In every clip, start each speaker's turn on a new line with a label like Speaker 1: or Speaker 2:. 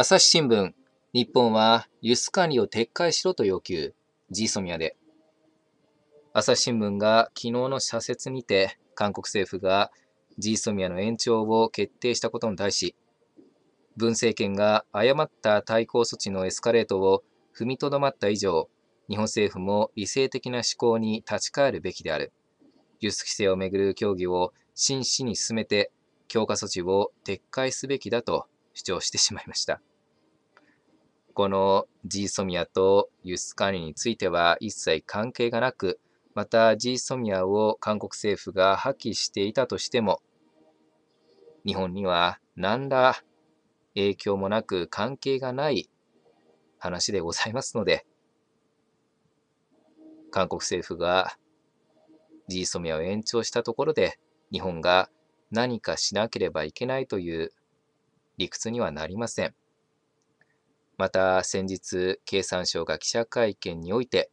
Speaker 1: 朝日新聞、日本は輸出管理を撤回しろと要求、ジーソミアで。朝日新聞が昨日の社説にて、韓国政府がジーソミアの延長を決定したことに対し、文政権が誤った対抗措置のエスカレートを踏みとどまった以上、日本政府も理性的な思考に立ち返るべきである。輸出規制をめぐる協議を真摯に進めて、強化措置を撤回すべきだと主張してしまいました。このジーソミアと輸出管理については一切関係がなく、またジーソミアを韓国政府が破棄していたとしても、日本には何ら影響もなく関係がない話でございますので、韓国政府が G ソミアを延長したところで日本が何かしなければいけないという理屈にはなりません。また先日、経産省が記者会見において、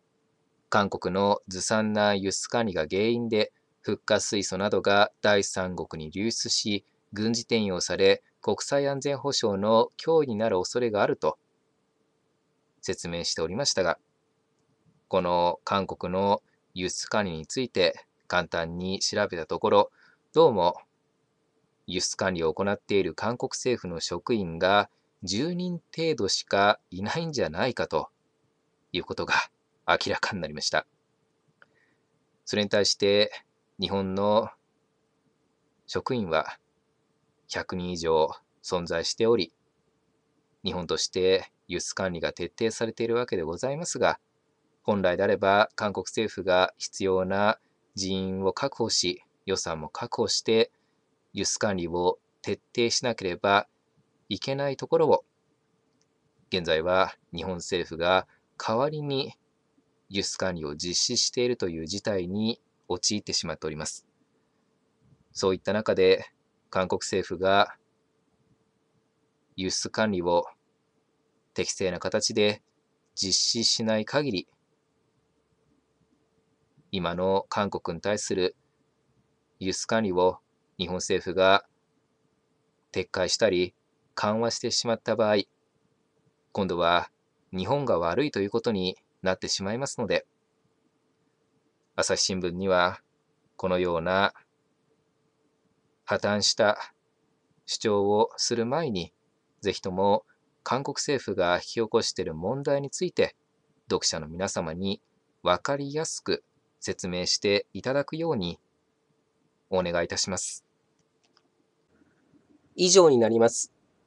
Speaker 1: 韓国のずさんな輸出管理が原因で、復活水素などが第三国に流出し、軍事転用され、国際安全保障の脅威になる恐れがあると説明しておりましたが、この韓国の輸出管理について簡単に調べたところ、どうも輸出管理を行っている韓国政府の職員が10人程度しかいないんじゃないかということが明らかになりました。それに対して日本の職員は100人以上存在しており、日本として輸出管理が徹底されているわけでございますが、本来であれば韓国政府が必要な人員を確保し、予算も確保して、輸出管理を徹底しなければいけないところを、現在は日本政府が代わりに輸出管理を実施しているという事態に陥ってしまっております。そういった中で、韓国政府が輸出管理を適正な形で実施しない限り、今の韓国に対する輸出管理を日本政府が撤回したり緩和してしまった場合、今度は日本が悪いということになってしまいますので、朝日新聞にはこのような破綻した主張をする前に、ぜひとも韓国政府が引き起こしている問題について、読者の皆様に分かりやすく説明していただくようにお願いいたします。以上になります。